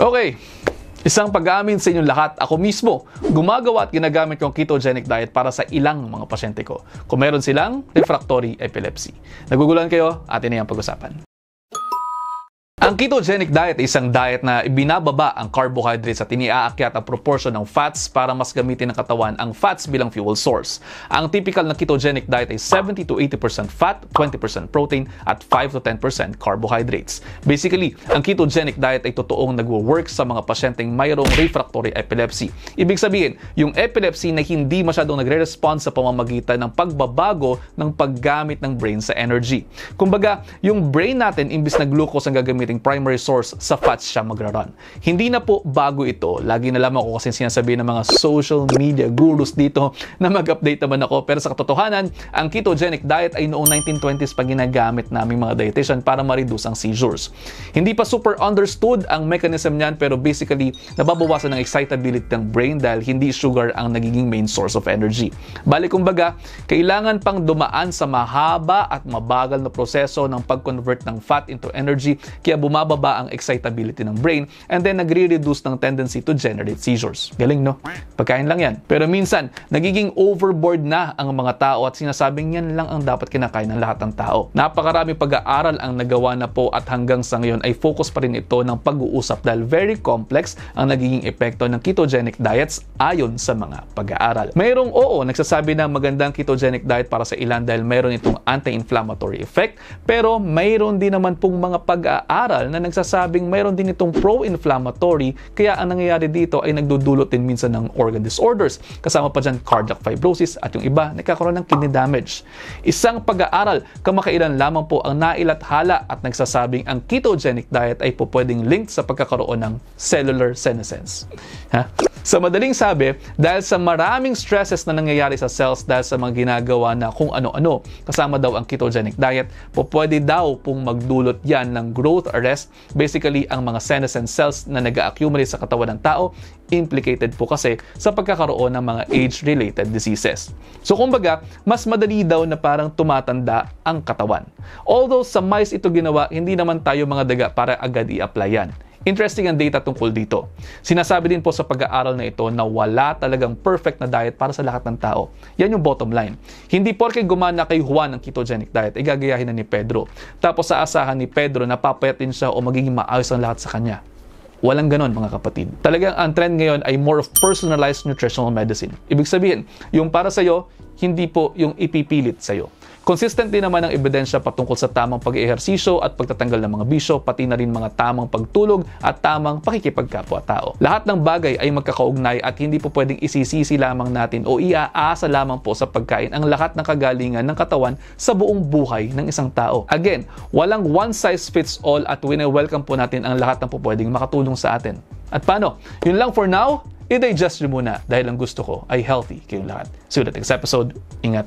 Okay, Isang pag-aamin sa inyong lahat, ako mismo, gumagawa at ginagamit kong ketogenic diet para sa ilang mga pasyente ko kung meron silang refractory epilepsy. Naguguluhan kayo, atin na yung pag-usapan. Ang ketogenic diet ay isang diet na ibinababa ang carbohydrates at iniaakyat ang proportion ng fats para mas gamitin ng katawan ang fats bilang fuel source. Ang typical na ketogenic diet ay 70 to 80% fat, 20% protein, at 5 to 10% carbohydrates. Basically, ang ketogenic diet ay totoong nagwo-work sa mga pasyenteng mayroong refractory epilepsy. Ibig sabihin, yung epilepsy na hindi masyadong nagre-respond sa pamamagitan ng pagbabago ng paggamit ng brain sa energy. Kumbaga, yung brain natin, imbis na glucose ang gagamitin primary source sa FATS siya magraran. Hindi na po bago ito. Lagi na lang ako kasi sinasabi ng mga social media gurus dito na mag-update naman ako. Pero sa katotohanan, ang ketogenic diet ay noong 1920s pa ginagamit naming mga dietitian para ma-reduce ang seizures. Hindi pa super understood ang mechanism niyan pero basically, nababawasan ang excitability ng brain dahil hindi sugar ang nagiging main source of energy. Bali kumbaga, kailangan pang dumaan sa mahaba at mabagal na proseso ng pag-convert ng fat into energy kaya bumababa ang excitability ng brain and then nagre-reduce ng tendency to generate seizures. Galing, no? Pagkain lang yan. Pero minsan, nagiging overboard na ang mga tao at sinasabing yan lang ang dapat kinakain ng lahat ng tao. Napakarami pag-aaral ang nagawa na po at hanggang sa ngayon ay focus pa rin ito ng pag-uusap dahil very complex ang nagiging epekto ng ketogenic diets ayon sa mga pag-aaral. Mayroong oo, nagsasabi na magandang ketogenic diet para sa ilan dahil mayroon itong anti-inflammatory effect, pero mayroon din naman pong mga pag-aaral pag na nagsasabing mayroon din itong pro-inflammatory kaya ang nangyayari dito ay nagdudulot din minsan ng organ disorders. Kasama pa dyan cardiac fibrosis at yung iba nagkakaroon ng kidney damage. Isang pag-aaral kamakailan lamang po ang nailathala at nagsasabing ang ketogenic diet ay po pwedeng linked sa pagkakaroon ng cellular senescence. Ha? Sa madaling sabi, dahil sa maraming stresses na nangyayari sa cells dahil sa mga ginagawa na kung ano-ano, kasama daw ang ketogenic diet, po pwede daw pong magdulot yan ng growth arrest. Basically, ang mga senescent cells na nag accumulate sa katawan ng tao, implicated po kasi sa pagkakaroon ng mga age-related diseases. So kumbaga, mas madali daw na parang tumatanda ang katawan. Although sa mice ito ginawa, hindi naman tayo mga daga para agad i-apply yan Interesting ang data tungkol dito. Sinasabi din po sa pag-aaral na ito na wala talagang perfect na diet para sa lahat ng tao. Yan yung bottom line. Hindi porke gumana kay Juan ang ketogenic diet, igagayahin eh, na ni Pedro. Tapos sa asahan ni Pedro, na napapayatin siya o magiging maayos ang lahat sa kanya. Walang ganon mga kapatid. Talagang ang trend ngayon ay more of personalized nutritional medicine. Ibig sabihin, yung para sa'yo, hindi po yung ipipilit sa'yo. Consistent din naman ang ebidensya patungkol sa tamang pag-ehersisyo at pagtatanggal ng mga bisyo, pati na rin mga tamang pagtulog at tamang pakikipagkapwa-tao. Lahat ng bagay ay magkakaugnay at hindi po pwedeng isisisi lamang natin o iaasa lamang po sa pagkain ang lahat ng kagalingan ng katawan sa buong buhay ng isang tao. Again, walang one size fits all at wine-welcome po natin ang lahat ng po pwedeng makatulong sa atin. At paano? Yun lang for now i-digest nyo muna dahil ang gusto ko ay healthy kayong lahat. See you next episode. Ingat!